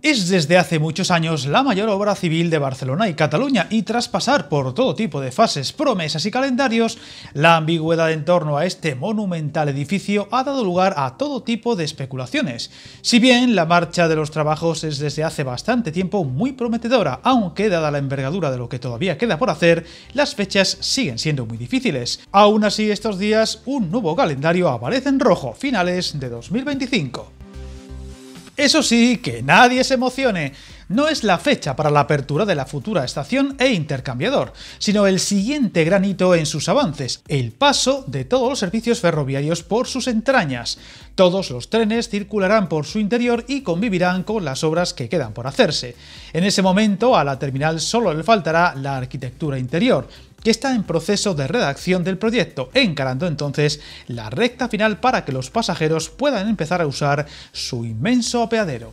Es desde hace muchos años la mayor obra civil de Barcelona y Cataluña y tras pasar por todo tipo de fases, promesas y calendarios, la ambigüedad en torno a este monumental edificio ha dado lugar a todo tipo de especulaciones. Si bien la marcha de los trabajos es desde hace bastante tiempo muy prometedora, aunque dada la envergadura de lo que todavía queda por hacer, las fechas siguen siendo muy difíciles. Aún así, estos días un nuevo calendario aparece en rojo, finales de 2025. Eso sí, que nadie se emocione. No es la fecha para la apertura de la futura estación e intercambiador, sino el siguiente granito en sus avances, el paso de todos los servicios ferroviarios por sus entrañas. Todos los trenes circularán por su interior y convivirán con las obras que quedan por hacerse. En ese momento a la terminal solo le faltará la arquitectura interior, que está en proceso de redacción del proyecto, encarando entonces la recta final para que los pasajeros puedan empezar a usar su inmenso apeadero.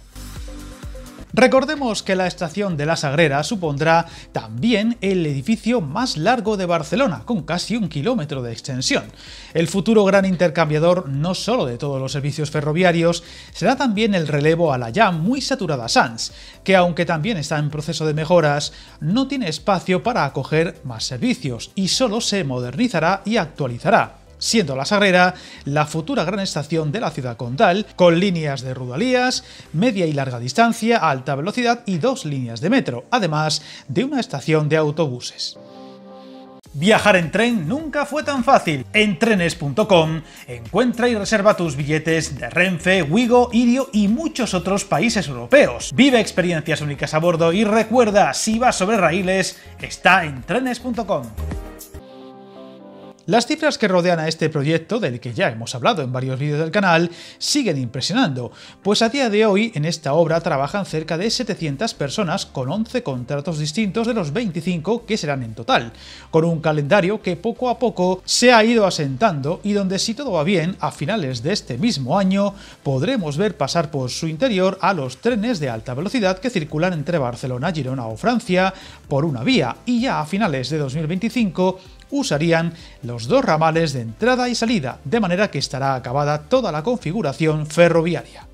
Recordemos que la estación de La Sagrera supondrá también el edificio más largo de Barcelona, con casi un kilómetro de extensión. El futuro gran intercambiador no solo de todos los servicios ferroviarios, será también el relevo a la ya muy saturada Sans, que aunque también está en proceso de mejoras, no tiene espacio para acoger más servicios y solo se modernizará y actualizará siendo La Sagrera la futura gran estación de la ciudad condal, con líneas de Rudalías, media y larga distancia, alta velocidad y dos líneas de metro, además de una estación de autobuses. Viajar en tren nunca fue tan fácil. En trenes.com encuentra y reserva tus billetes de Renfe, Wigo, Irio y muchos otros países europeos. Vive experiencias únicas a bordo y recuerda, si vas sobre raíles, está en trenes.com. Las cifras que rodean a este proyecto, del que ya hemos hablado en varios vídeos del canal, siguen impresionando, pues a día de hoy en esta obra trabajan cerca de 700 personas con 11 contratos distintos de los 25 que serán en total, con un calendario que poco a poco se ha ido asentando y donde si todo va bien, a finales de este mismo año podremos ver pasar por su interior a los trenes de alta velocidad que circulan entre Barcelona, Girona o Francia por una vía y ya a finales de 2025 usarían los dos ramales de entrada y salida, de manera que estará acabada toda la configuración ferroviaria.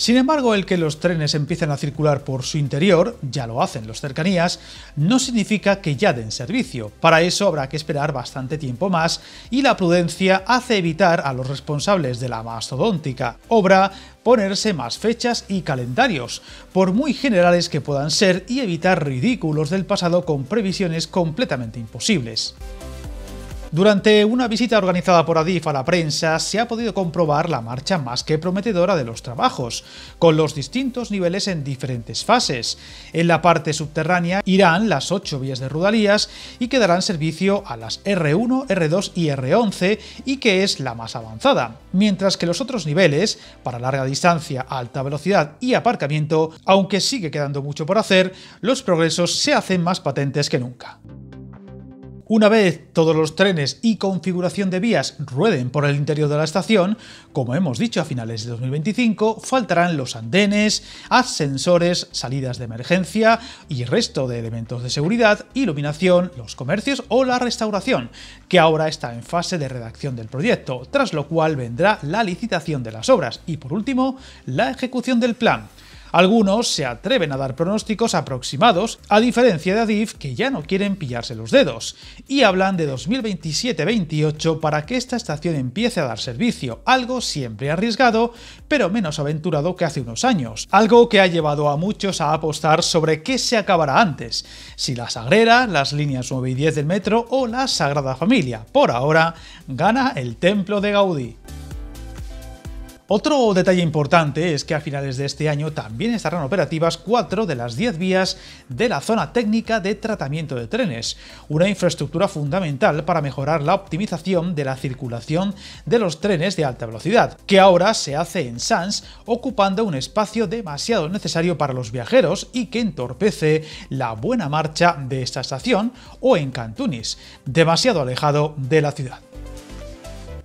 Sin embargo, el que los trenes empiecen a circular por su interior, ya lo hacen los cercanías, no significa que ya den servicio. Para eso habrá que esperar bastante tiempo más y la prudencia hace evitar a los responsables de la mastodóntica obra ponerse más fechas y calendarios, por muy generales que puedan ser, y evitar ridículos del pasado con previsiones completamente imposibles. Durante una visita organizada por Adif a la prensa, se ha podido comprobar la marcha más que prometedora de los trabajos, con los distintos niveles en diferentes fases. En la parte subterránea irán las ocho vías de Rudalías y que darán servicio a las R1, R2 y R11, y que es la más avanzada, mientras que los otros niveles, para larga distancia, alta velocidad y aparcamiento, aunque sigue quedando mucho por hacer, los progresos se hacen más patentes que nunca. Una vez todos los trenes y configuración de vías rueden por el interior de la estación, como hemos dicho a finales de 2025, faltarán los andenes, ascensores, salidas de emergencia y resto de elementos de seguridad, iluminación, los comercios o la restauración, que ahora está en fase de redacción del proyecto, tras lo cual vendrá la licitación de las obras y por último la ejecución del plan. Algunos se atreven a dar pronósticos aproximados, a diferencia de Adif que ya no quieren pillarse los dedos, y hablan de 2027-28 para que esta estación empiece a dar servicio, algo siempre arriesgado, pero menos aventurado que hace unos años, algo que ha llevado a muchos a apostar sobre qué se acabará antes, si la Sagrera, las líneas 9 y 10 del metro o la Sagrada Familia. Por ahora, gana el templo de Gaudí. Otro detalle importante es que a finales de este año también estarán operativas 4 de las 10 vías de la zona técnica de tratamiento de trenes, una infraestructura fundamental para mejorar la optimización de la circulación de los trenes de alta velocidad, que ahora se hace en Sans ocupando un espacio demasiado necesario para los viajeros y que entorpece la buena marcha de esta estación o en Cantunis, demasiado alejado de la ciudad.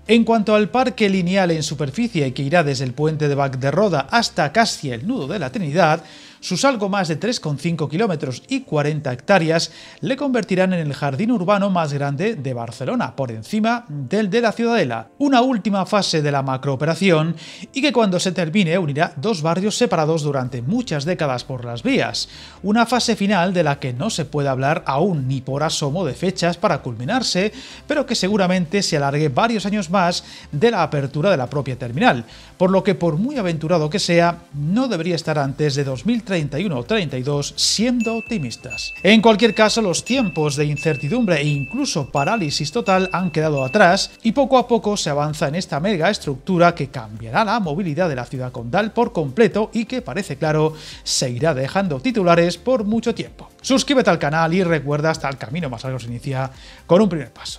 En cuanto al parque lineal en superficie que irá desde el puente de Bac de Roda hasta casi el nudo de la Trinidad, sus algo más de 3,5 kilómetros y 40 hectáreas le convertirán en el jardín urbano más grande de Barcelona, por encima del de la Ciudadela. Una última fase de la macrooperación y que cuando se termine unirá dos barrios separados durante muchas décadas por las vías. Una fase final de la que no se puede hablar aún ni por asomo de fechas para culminarse, pero que seguramente se alargue varios años más de la apertura de la propia terminal, por lo que por muy aventurado que sea, no debería estar antes de 2030 31 o 32 siendo optimistas. En cualquier caso, los tiempos de incertidumbre e incluso parálisis total han quedado atrás y poco a poco se avanza en esta mega estructura que cambiará la movilidad de la ciudad condal por completo y que parece claro se irá dejando titulares por mucho tiempo. Suscríbete al canal y recuerda hasta el camino más largo se inicia con un primer paso.